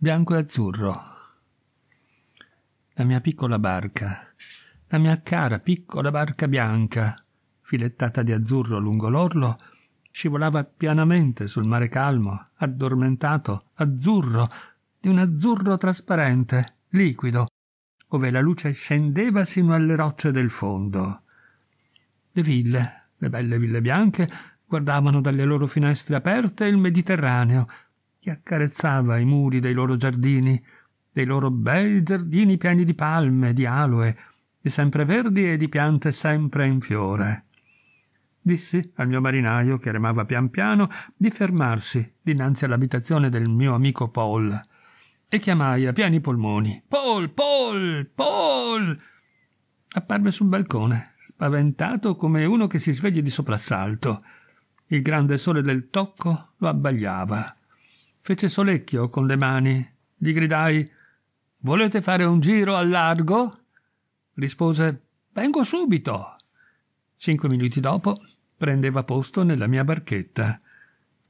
bianco e azzurro. La mia piccola barca, la mia cara piccola barca bianca, filettata di azzurro lungo l'orlo, scivolava pianamente sul mare calmo, addormentato, azzurro, di un azzurro trasparente, liquido, ove la luce scendeva sino alle rocce del fondo. Le ville, le belle ville bianche, guardavano dalle loro finestre aperte il Mediterraneo, che accarezzava i muri dei loro giardini, dei loro bei giardini pieni di palme, di aloe, di sempreverdi e di piante sempre in fiore. Dissi al mio marinaio, che remava pian piano, di fermarsi dinanzi all'abitazione del mio amico Paul, e chiamai a pieni polmoni Paul, Paul, Paul! Apparve sul balcone, spaventato come uno che si sveglia di soprassalto. Il grande sole del tocco lo abbagliava fece solecchio con le mani. Gli gridai Volete fare un giro al largo? Rispose Vengo subito. Cinque minuti dopo prendeva posto nella mia barchetta.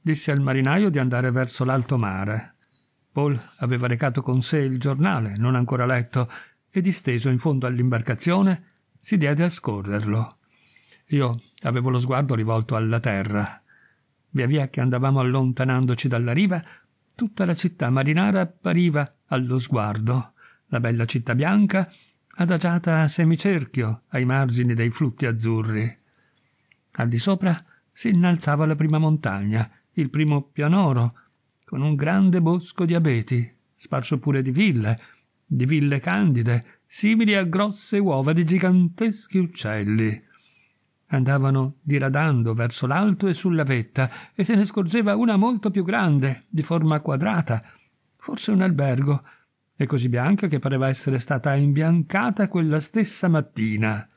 Disse al marinaio di andare verso l'alto mare. Paul aveva recato con sé il giornale, non ancora letto, e disteso in fondo all'imbarcazione si diede a scorrerlo. Io avevo lo sguardo rivolto alla terra. Via via che andavamo allontanandoci dalla riva, tutta la città marinara appariva allo sguardo, la bella città bianca adagiata a semicerchio ai margini dei flutti azzurri. Al di sopra si innalzava la prima montagna, il primo pianoro, con un grande bosco di abeti, sparso pure di ville, di ville candide, simili a grosse uova di giganteschi uccelli andavano diradando verso l'alto e sulla vetta e se ne scorgeva una molto più grande, di forma quadrata, forse un albergo, e così bianca che pareva essere stata imbiancata quella stessa mattina.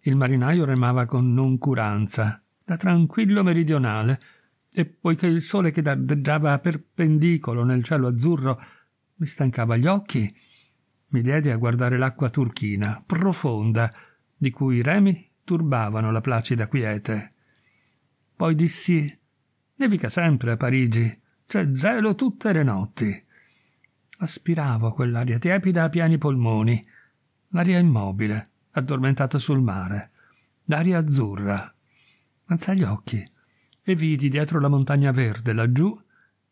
Il marinaio remava con noncuranza, da tranquillo meridionale, e poiché il sole che dardeggiava perpendicolo nel cielo azzurro mi stancava gli occhi, mi diedi a guardare l'acqua turchina, profonda, di cui i remi turbavano la placida quiete. Poi dissi Nevica sempre a Parigi, c'è gelo tutte le notti. Aspiravo quell'aria tiepida a pieni polmoni, l'aria immobile, addormentata sul mare, l'aria azzurra. Alzai gli occhi e vidi dietro la montagna verde laggiù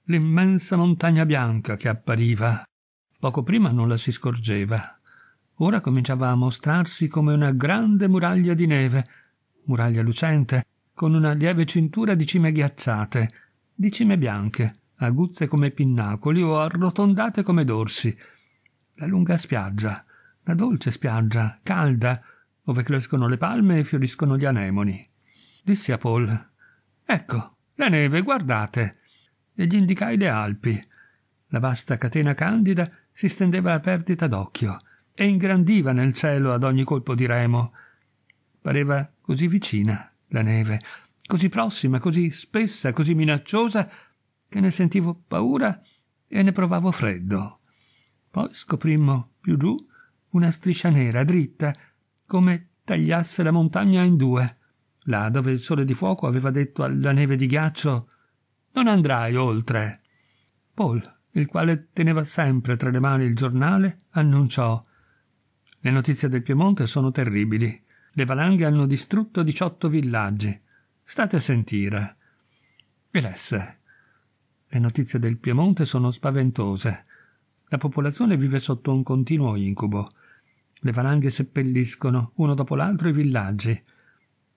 l'immensa montagna bianca che appariva. Poco prima non la si scorgeva. Ora cominciava a mostrarsi come una grande muraglia di neve, muraglia lucente, con una lieve cintura di cime ghiacciate, di cime bianche, aguzze come pinnacoli o arrotondate come dorsi. La lunga spiaggia, la dolce spiaggia, calda, dove crescono le palme e fioriscono gli anemoni. Dissi a Paul: Ecco, la neve, guardate! E gli indicai le Alpi. La vasta catena candida si stendeva a perdita d'occhio, e ingrandiva nel cielo ad ogni colpo di remo. Pareva così vicina la neve, così prossima, così spessa, così minacciosa, che ne sentivo paura e ne provavo freddo. Poi scoprimmo più giù una striscia nera dritta, come tagliasse la montagna in due, là dove il sole di fuoco aveva detto alla neve di ghiaccio non andrai oltre. Paul, il quale teneva sempre tra le mani il giornale, annunciò le notizie del Piemonte sono terribili. Le valanghe hanno distrutto 18 villaggi. State a sentire. E lesse. Le notizie del Piemonte sono spaventose. La popolazione vive sotto un continuo incubo. Le valanghe seppelliscono uno dopo l'altro i villaggi.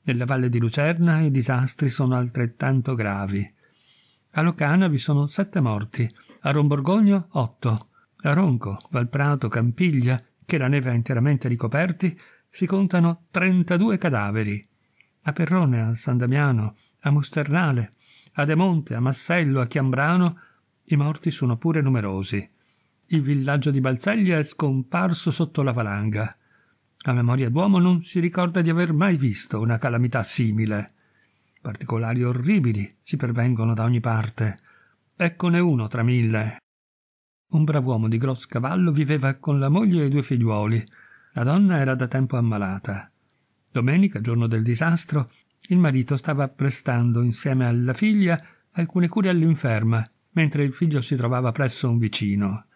Nella valle di Lucerna i disastri sono altrettanto gravi. A Locana vi sono sette morti, a Romborgogno otto, a Ronco, Valprato, Campiglia che la neve ha interamente ricoperti, si contano 32 cadaveri. A Perrone, a San Damiano, a Musternale, a De Monte, a Massello, a Chiambrano, i morti sono pure numerosi. Il villaggio di Balzeglia è scomparso sotto la valanga. A memoria d'uomo non si ricorda di aver mai visto una calamità simile. Particolari orribili si pervengono da ogni parte. Eccone uno tra mille, un brav'uomo di grosso cavallo viveva con la moglie e i due figliuoli. La donna era da tempo ammalata. Domenica, giorno del disastro, il marito stava prestando insieme alla figlia alcune cure all'inferma, mentre il figlio si trovava presso un vicino.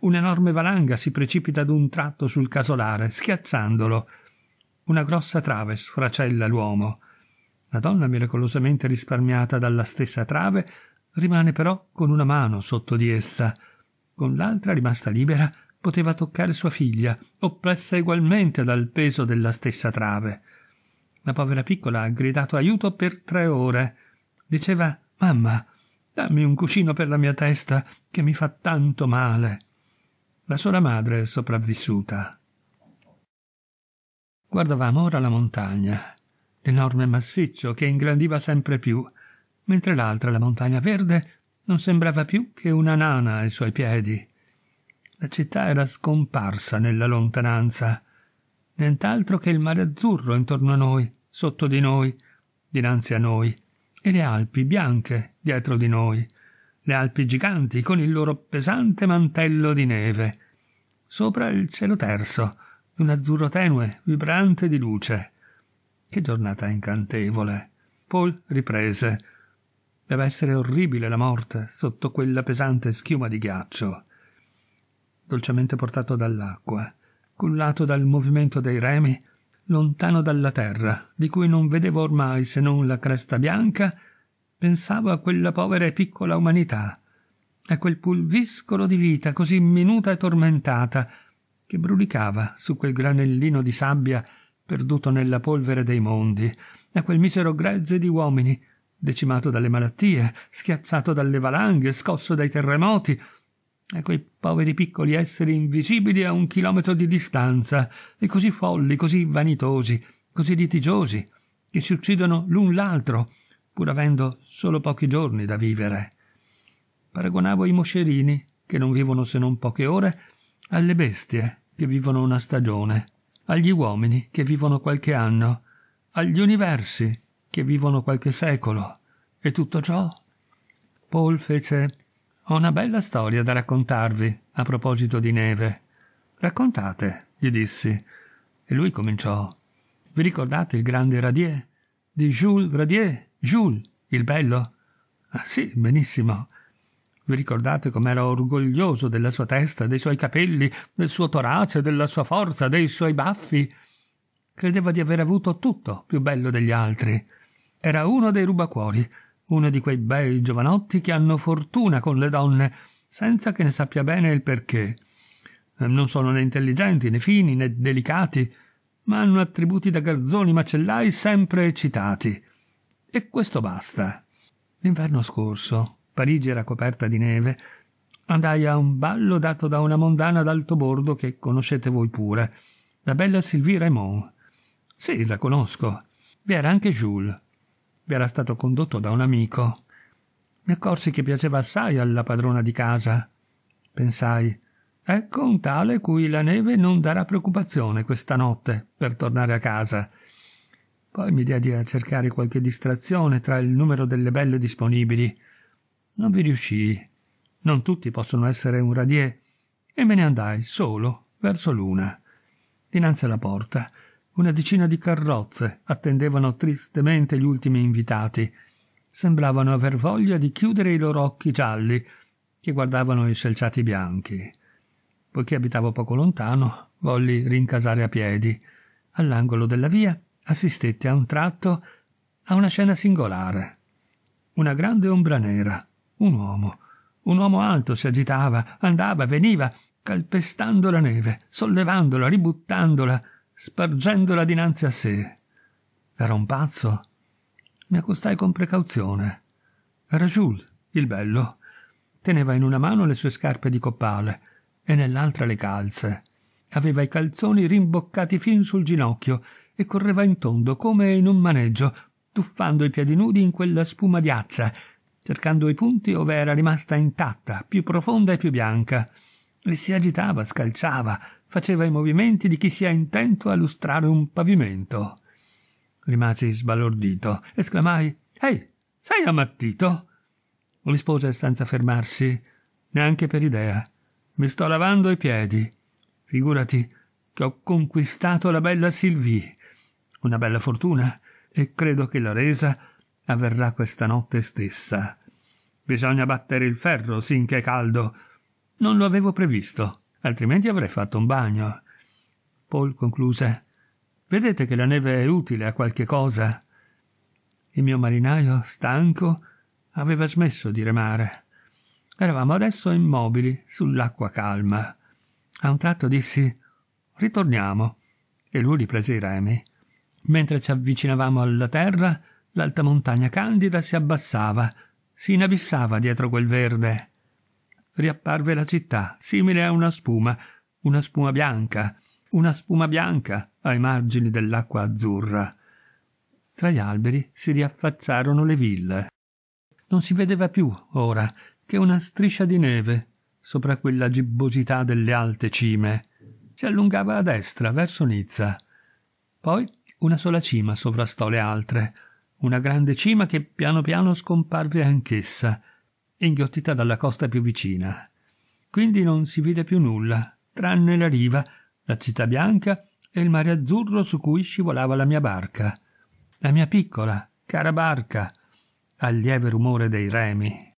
Un'enorme valanga si precipita d'un tratto sul casolare, schiacciandolo. Una grossa trave sfracella l'uomo. La donna, miracolosamente risparmiata dalla stessa trave, rimane però con una mano sotto di essa con l'altra rimasta libera poteva toccare sua figlia, oppressa egualmente dal peso della stessa trave. La povera piccola ha gridato aiuto per tre ore. Diceva Mamma, dammi un cuscino per la mia testa che mi fa tanto male. La sola madre è sopravvissuta. Guardavamo ora la montagna, l'enorme massiccio che ingrandiva sempre più, mentre l'altra, la montagna verde, non sembrava più che una nana ai suoi piedi. La città era scomparsa nella lontananza. Nient'altro che il mare azzurro intorno a noi, sotto di noi, dinanzi a noi, e le Alpi bianche dietro di noi, le Alpi giganti con il loro pesante mantello di neve. Sopra il cielo terzo, un azzurro tenue, vibrante di luce. Che giornata incantevole. Paul riprese Deve essere orribile la morte sotto quella pesante schiuma di ghiaccio. Dolcemente portato dall'acqua, cullato dal movimento dei remi, lontano dalla terra, di cui non vedevo ormai se non la cresta bianca, pensavo a quella povera e piccola umanità, a quel pulviscolo di vita così minuta e tormentata, che brulicava su quel granellino di sabbia perduto nella polvere dei mondi, a quel misero gregge di uomini decimato dalle malattie, schiacciato dalle valanghe, scosso dai terremoti, e quei poveri piccoli esseri invisibili a un chilometro di distanza, e così folli, così vanitosi, così litigiosi, che si uccidono l'un l'altro, pur avendo solo pochi giorni da vivere. Paragonavo i moscerini, che non vivono se non poche ore, alle bestie, che vivono una stagione, agli uomini, che vivono qualche anno, agli universi, che vivono qualche secolo. E tutto ciò? Paul fece Ho una bella storia da raccontarvi a proposito di neve. Raccontate, gli dissi. E lui cominciò. Vi ricordate il grande Radier? Di Jules Radier? Jules, il bello? Ah sì, benissimo. Vi ricordate com'era orgoglioso della sua testa, dei suoi capelli, del suo torace, della sua forza, dei suoi baffi? Credeva di aver avuto tutto più bello degli altri. Era uno dei rubacuori, uno di quei bei giovanotti che hanno fortuna con le donne, senza che ne sappia bene il perché. Eh, non sono né intelligenti, né fini, né delicati, ma hanno attributi da garzoni macellai sempre eccitati. E questo basta. L'inverno scorso, Parigi era coperta di neve, andai a un ballo dato da una mondana d'alto bordo che conoscete voi pure, la bella Sylvie Raymond. Sì, la conosco. Vi era anche Jules vi era stato condotto da un amico. Mi accorsi che piaceva assai alla padrona di casa. Pensai, ecco un tale cui la neve non darà preoccupazione questa notte per tornare a casa. Poi mi diedi a cercare qualche distrazione tra il numero delle belle disponibili. Non vi riuscii. Non tutti possono essere un radier, e me ne andai solo verso l'una, dinanzi alla porta, una decina di carrozze attendevano tristemente gli ultimi invitati. Sembravano aver voglia di chiudere i loro occhi gialli, che guardavano i selciati bianchi. Poiché abitavo poco lontano, volli rincasare a piedi. All'angolo della via assistetti a un tratto a una scena singolare. Una grande ombra nera, un uomo. Un uomo alto si agitava, andava, veniva, calpestando la neve, sollevandola, ributtandola, spargendola dinanzi a sé. Era un pazzo? Mi accostai con precauzione. Era Jules, il bello. Teneva in una mano le sue scarpe di coppale e nell'altra le calze. Aveva i calzoni rimboccati fin sul ginocchio e correva in tondo come in un maneggio, tuffando i piedi nudi in quella spuma di accia, cercando i punti dove era rimasta intatta, più profonda e più bianca. E si agitava, scalciava, faceva i movimenti di chi sia intento a lustrare un pavimento. Rimasi sbalordito. Esclamai: Ehi, sei ammattito? rispose senza fermarsi, neanche per idea. Mi sto lavando i piedi. Figurati che ho conquistato la bella Sylvie. Una bella fortuna, e credo che la resa avverrà questa notte stessa. Bisogna battere il ferro sinché è caldo. Non lo avevo previsto altrimenti avrei fatto un bagno. Paul concluse Vedete che la neve è utile a qualche cosa. Il mio marinaio, stanco, aveva smesso di remare. Eravamo adesso immobili sull'acqua calma. A un tratto dissi Ritorniamo. E lui riprese i remi. Mentre ci avvicinavamo alla terra, l'alta montagna candida si abbassava, si inabissava dietro quel verde riapparve la città, simile a una spuma, una spuma bianca, una spuma bianca ai margini dell'acqua azzurra. Tra gli alberi si riaffacciarono le ville. Non si vedeva più, ora, che una striscia di neve sopra quella gibbosità delle alte cime. Si allungava a destra, verso Nizza. Poi una sola cima sovrastò le altre, una grande cima che piano piano scomparve anch'essa, inghiottita dalla costa più vicina. Quindi non si vide più nulla, tranne la riva, la città bianca e il mare azzurro su cui scivolava la mia barca. La mia piccola, cara barca, al lieve rumore dei remi,